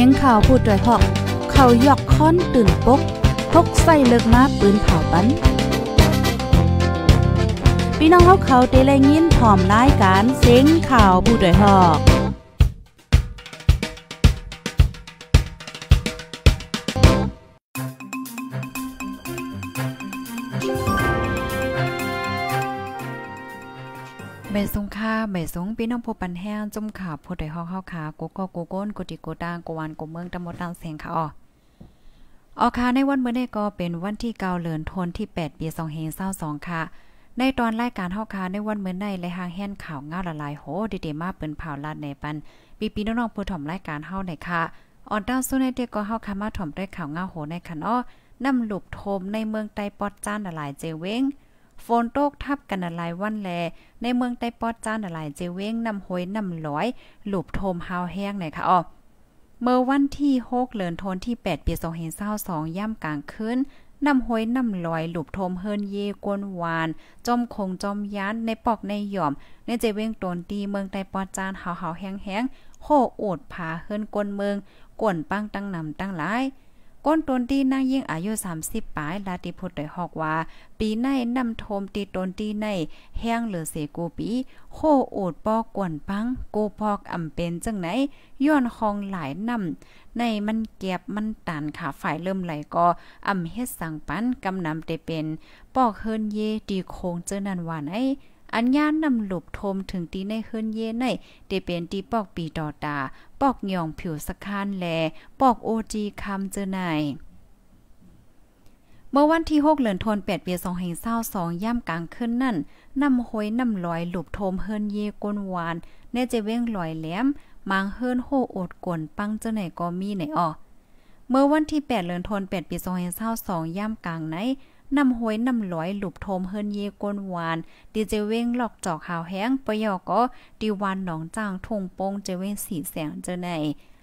สียงข่าวพูดด้วยหอกเขายกค้อนตื่นปกพกใส่เลิกมาปืนเผาปันพี่น้องเขาเขาเตะแลยินพร้อมรายการเสียงข่าวผู้ด้วยหอกมสงค่าเมสงพี่น้องผู้ปันแห้งจุ่มข่าวผู้ใดห้อเข้าขากูก็กูก้นกูติกูตางกูวันกูเมืองตะมดตางเสียงค่ะอ๋อออคาในวันเมื่อนี้ก็เป็นวันที่เกาเลือนทนที่8ปี2เฮงเศร้าสองค่ะในตอนรายการเฮาคาในวันเมื่อใ้และหางแห่นข่าวง่าละลายโหดีเดมาเปิ้นเผาลาดในปันปีปีน้องๆผู้ถ่อมรายการเฮาในค่ะออนดาวสู้ในเตกก็เฮาคามาถ่อมด้วยข่าวง่าโหในคันอ้อนำลูกโทมในเมืองใต้ปอดจ้านละลายเจเว้งฝนตกทับกันหลายวันแล ในเมืองใต้ปอดจ้านหลายเจเว้งนำห้อยนำลอย หลุบโทมหาวแห้งหนยค่ะอ๋อเมื่อวันที่6เดือนธันวาคมที่8ปี2522ย่ำกลางคืนนำห้อยนำลอยหลุบโทมเฮินเยกวนวานจอมคงจอมยัานในปอกในหย่อม ในเจเว้งตนตีเมืองใต้ปอดจานหาวหาแห้งแห้งโคโอดผาเฮินกวนเมือง กวนปังตั้งนำตั้งหลายก้นตนตีนั่งยิ่งอายุ30ปลายลาติพุทธได้ฮอกว่า ปีในนำโทมตีตนตีในแห้งเหลือเสกูปีโคโอดปอกกวนปังกูพอกอำเป็นจังไหนย้อนคองหลายนำ ในมันเก็บมันตานขาฝ่ายเริ่มไหลก็ อำเฮ็ดสังปันกำนำได้เป็นปอกเฮินเยตีโคงเจอนันว่าไหนอันย่านนำหลบทมถึงตีในเฮือนเย่ในเดเป็นตีปอกปีดอ ตา ปอกหยองผิวสะคานแล ปอกโอจีคำเจอไหน เมื่อวันที่6เหลือนทนดเปีย2แห่งเศร้าสองย่ำกลางขึ้นนั่นนำห้อยนำลอยหลบโทมเฮินเยก้นหวาน แน่จะเว้งลอยแหลมมางเฮินโฮโอดกวนปังเจ้าไหน ก็มีไหนออเมื่อวันที่ 8เหลือนทนแปี2แห่งเศร้าสองย่ำกลางไหนนำหวยนำลอยหลุบโทมเฮินเยกนหวานดีเจเว้งหลอกจอกหาวแห้งปยอก็ดีวันหนองจ้างทงโปงเจเว้งสีแสงเจอไหน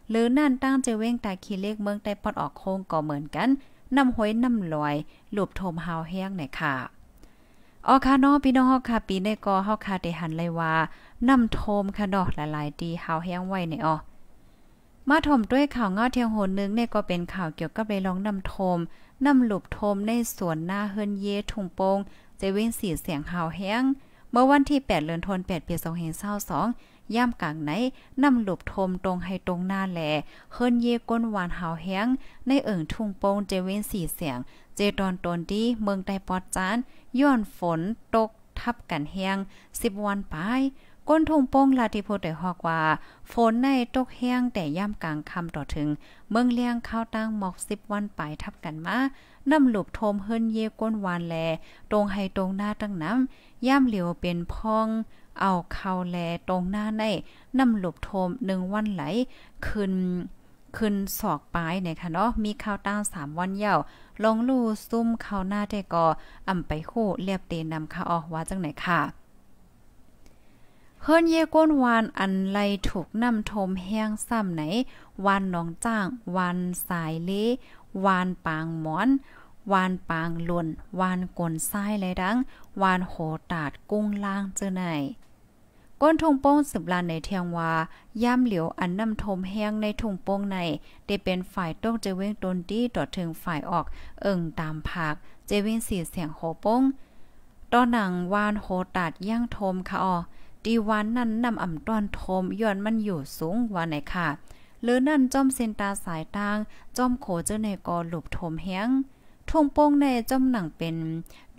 หรือนั่นตั้งเจเว้งตาคีเลขเมืองได้ปอดออกโค้งก็เหมือนกัน นำหวยนำลอยหลุบโทมหาวแห้งไหนค่ะออค่ะน้องพี่น้องเฮาค่ะปีในกอเฮาค่ะด้หันเลยว่านำโทมค่ะดอกหลายๆดีหาวแห้งไว้ในอ๋อมาถมด้วยข่าวเงาเทียงโหนนึงเนี่ยก็เป็นข่าวเกี่ยวกับเรลองนำโทมนำหลบทมในสวนหน้าเฮินเยทุงโปงเจเว้นสีเสียงหาวแห้งเมื่อวันที่8เดือนธันวาคมปี2522ย่ามกลางไหนนำหลบทมตรงให้ตรงหน้าแหลเฮินเยก้นหวานหาวแห้งในเอิ่งทุ่งโปงเจเว้นสีเสียงเจตอนตนดีเมืองไต้ปอดจานย้อนฝนตกทับกันแห้ง10วันไปก้นทงโป้งลาติโพเดฮอกว่าฝนในตกแห้งแต่ย่ำกลางค่ำต่อถึง เมืองเลี้ยงข้าวตั้ง หมอกสิบวันไปทับกันมาน้ำหลบโทมเฮิรนเยก้นวาน แล ตรง ให้ ตรงหน้า ตั้งน้ำย่ำเหลียวเป็นพอง เอาเข้าแล ตรงหน้าใน น้ำหลบโทมหนึ่งวันไหลขึ้นขึ้นศอกปลายเนี่ยคะเนาะมีข้าวตั้งสามวันเยาวลงลู่ซุ่มข้าวหน้าได้ก่ออ่ำไปคู่เรียบเตนำข้าออกว่าจังไหนค่ะเฮิรนเยก้นวานอันไลถูกน้ำทมแห้งซ้ำไหนวานหนองจ้างวานสายเลวานปางหมอน วานปางล่น วานกลซ้ายไหลดังวานโหตาดกุ้งล่างเจอไหนก้นทงโป้งสืบลานในเทียงวาย่ำเหลียวอันนำทมแห้งในทงโป้งในได้เป็นฝ่ายต้งเจเวงตนดีต่อถึงฝ่ายออกเอิ่งตามผากเจเวงสีเสียงโหโป้งต่อหนังวานโหตัดย่างทมค่ะออตีวันนั่นนำอ่ำต้อน ทมย้อนมันอยู่สูงว่า ไหน ค่ะเลือนั่นจ้อมเซนตาสายตาง จ้อม โขเจอใน กอ หลบทมแฮงทุ่งโป้งใน จ้อม หนังเป็น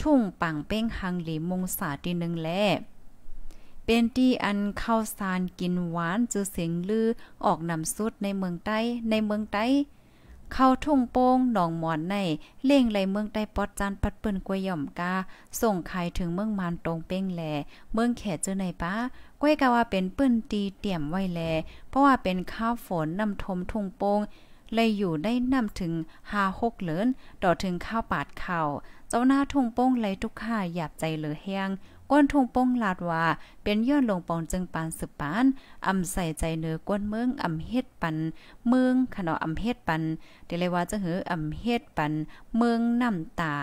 ทุ่งปังเป้งหังหลีมงสาตีหนึ่งแล เป็นที่อันข้าวสารกินหวานจือเสียงลือออกนำสุดในเมืองใต้ในเมืองใต้เข้าทุ่งโป้งหนองหมอนใน เล่งไหลเมืองใต้ปอดจันปัดเปิ้นกวยย่อมกาส่งขายถึงเมืองมานตรงเป้งแลเมืองแขเจอในป้า กวยกะว่าเป็นปื้นตีเตี่ยมไว้แล เพราะว่าเป็นข้าวฝนนำทมทุ่งโป้งเลยอยู่ได้นำถึงหาหกเหลินต่อถึงข้าวปาดเข่า เจ้าหน้าทุ่งโป้งเลยทุกข่าหยาบใจเหลือแห้งก้นทุ่งโป้งลาดว่า เป็นย้อนลงปองจึงปานสืบปาน อำใส่ใจเนื้อก้นเมืองอำเฮ็ดปัน เมืองขนออำเฮ็ดปัน เดเลยว่าจะหืออำเฮ็ดปัน เมืองน้ำตา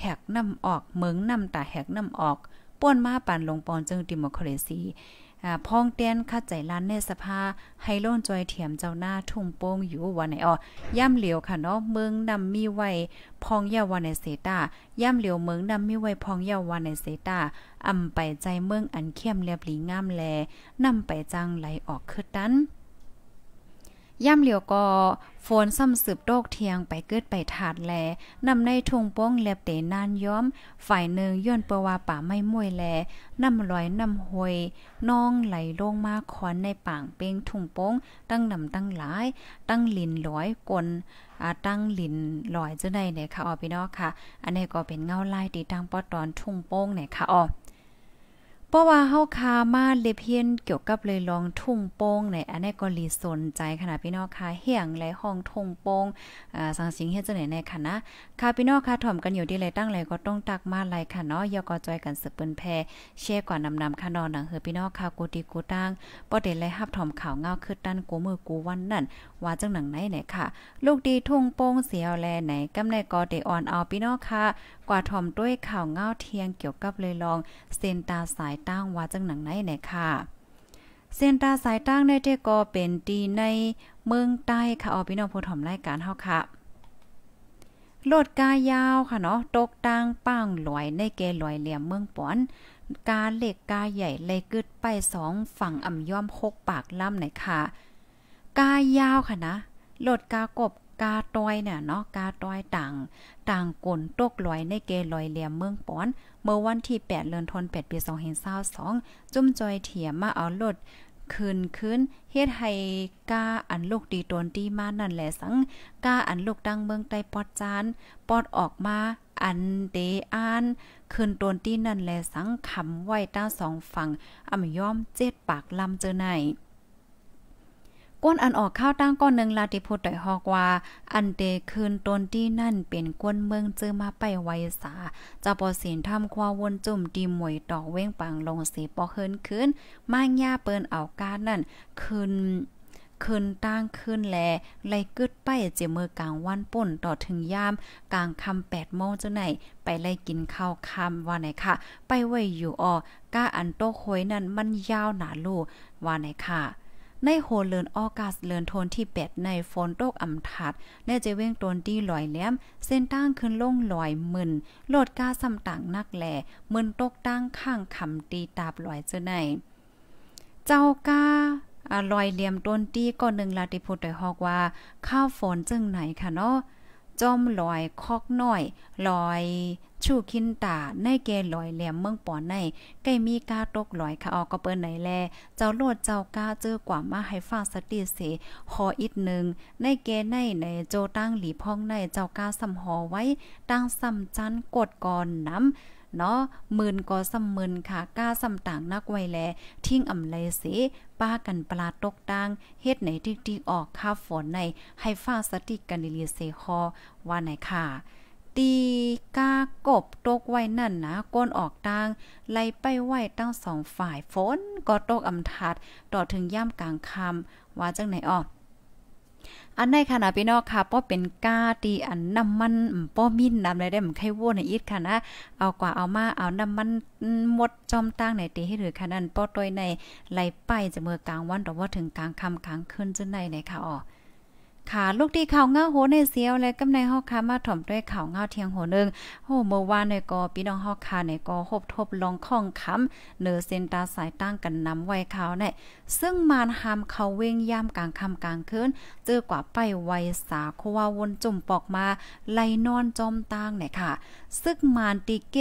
แหกน้ำออกเมืองน้ำตาแหกน้ำออก ป้วนมาปันลงปอนจึงดิโมคราซีพ่องเตียนข้าใจล้านในสภาให้โล่นจอยเถียมเจ้าหน้าทุ่งโป้งอยู่วันไหนอ่อย่ำเหลียวค่ะเนาะเมืองนำมีไว้พองยาวันในเซตาย่ำเหลียวเมืองนำมีไว้พองยาวันในเซตาอำไปใจเมืองอันเข้มเรียบหลีงามแล นำไปจังไหลออกคือตันย่ำเหลียวก็ฟนซ้ำสืบโดกเทียงไปเกิดไปถาดแลนำในทุงป้งเล็บเตนานย้อม ฝ่ายหนึ่งย้อนเปว่าป่าไม่มวยแลนำลอยนำหวยน้องไหลลงมาขอนในป่างเป้งทุ่งป้งตั้งนำตั้งหลาย ตั้งลินลอยกลตั้งลินลอยจะได้เนี่ยค่ะอ๋อพี่น้องค่ะ อันนี้ก็เป็นเงาลายตีตั้งปอตอนทุ่งโป้งเนี่ยค่ะอ๋อเพราะว่าเฮาคามาเลเพียนเกี่ยวกับเลยลองทุ่งโป้งในอันนี้ก็ลีสนใจขนาดพี่น้องค่ะเฮียงและห้องทุ่งโป้งอ่าสังสิงเฮ็ดจังไหนในคณะนะค่ะพี่น้องค่ะถ่อมกันอยู่ดีเลยตั้งเลยก็ต้องตักมาไยค่ะเนาะอย่าก็จอยกันสืบเปิ้นแพแชร์ก่อนนำๆค่ะนอนหนังเฮอพี่น้องค่ะกูดีกูตั้งบ่ได้ไลรับถ่อมข่าวเงาคือตันกูมือกูวันนั่นว่าจังหนังไหนไหนค่ะลูกดีทุ่งโป้งเสียวแลไหนกำในก็ได้ออนเอาพี่น้องค่ะว่าถ่อมด้วยข่าวเง้าเทียงเกี่ยวกับเลยลอง เซนตาสายตั้งว่าจังหนังไหนไหนค่ะเซนตาสายตั้งได้เจกอเป็นตีในเมืองใต้ค่ะออพี่น้องผู้ถอมรายการเฮาค่ะ โลดกายาว ค่ะเนาะ ตกตั้งป้างลอยในเกลอยเหลี่ยมเมืองปอน กาเหล็กกาใหญ่เลยกึด ไปสองฝั่งอ่ำย่อมหกปากล่ำไหนค่ะกายาวค่ะนะโลดกากบกาต้อยเนี่ยเนาะกาต้อยต่างต่างกลนตกลอยในเกลอยเหลี่ยมเมืองปอน เมื่อวันที่8เดือนธันวาคมปี2 5 2 2จุ่มจอยเถียมมาเอารถคืนคืนเฮ็ดให้กาอันลูกดีตนที่มานั่นแหละสังกาอันลูกดังเมืองใต้ปอดจาน ปอดออกมาอันเตอานคืนตนที่นั่นแหละสังขำไว้ต้าสองฝั่งอำยอมเจ็ดปากลำเจอไหนก้นอันออกข้าวตั้งก้อนหนึ่งลาติพูดต่อยฮอกว่าอันเตคืนตนที่นั่นเป็นก้นเมืองจื้อมาไปไวสาจะปอเสียนทำควาวนจุ่มดีมวยต่อเว้งปังลงสีปอเฮินคืนมาญ่าเปิ้นเอาการนั่นคืนคืนตั้งคืนแล ไล่กึดไปเจมือกลางวันป่นต่อถึงยาม กลางคำแปดโมงเจ้าไหน ไปไล่กินข้าวคำว่าไหนค่ะไปไว้อยู่ออก้าอันโต้คยนั่นมันยาวหนาลูว่าไหนค่ะในโหเลืนออกัสเลืนโทนที่แปดในฝนตกอ่ำทัด และจะเว้งตนดีลอยแหลมเส้นตั้งขึ้นลงลอยมึนโลดกาซ้ำต่างนักแหล่มึนตกตั้งข้างคำตีตาบลอยเจอในเจ้ากาอลอยเหลี่ยมต้นตีก่อนหนึ่งลาติพูดโดยฮอกว่า ข้าวฝนจึงไหนคะเนาะจอมลอยคอกน่อยลอยชูคินตาในแกลอยแหลมเมืองปอนในใกล้มีกาตกลอยค่ะออกก็เปิ้นไหนแลเจ้าโลดเจ้ากาเจอกว่ามาให้ฟังสติเสขออีกนึงในแกในในโจตั้งหลีพ่องในเจ้ากาสำหอไว้ตั้งสำจันกดก่อนน้ำเนาะหมื่นก็สำหมื่นค่ะกาสำต่างนักไว้แลทิ้งอำไลสสป้ากันปลาตกตางเฮ็ดไหนติ๊กๆออกค่าฝนในให้ฟ้าสติกันลีเสคอว่าไหนค่ะตีกากบตกไว้นั่นนะก้นออกตางไล่ไปไหวตั้งสองฝ่ายฝนก็ตกอำทัดต่อถึงย่ำกลางคำว่าจังไหนออก อันในขณะพี่น้องค่ะป้อเป็นกาตีอันน้ำมันป้อมินน้ำอะไรได้มันไข่วัวในอีทค่ะนะเอากว่าเอามาเอาน้ำมันหมดจอมตั้งในตีให้หรือคะนั้นป้อต้ยในไหลไปจะเมื่อกลางวันแต่ว่าถึงกลางค่ำกลางคืนจะในไหนค่ะอ๋อค่ะลูกที่ข่าวเงาโหในเสียวและกำในฮอกคามาถ่อมด้วยข่าวเงาเทียงโหนึง โหเมื่อวานในกอพี่น้องฮอกคาในกอคบทบลองข้องคำเนือเซนตาสายตั้งกันนำไว้ข่าวในซึ่งมารหามเขาเว้งยามกลางค่ำกลางคืนเจอกว่าไปไวสาควาวนจุ่มปอกมา ไลนอนจอมตางเนี่ยค่ะ ซึกมารติเก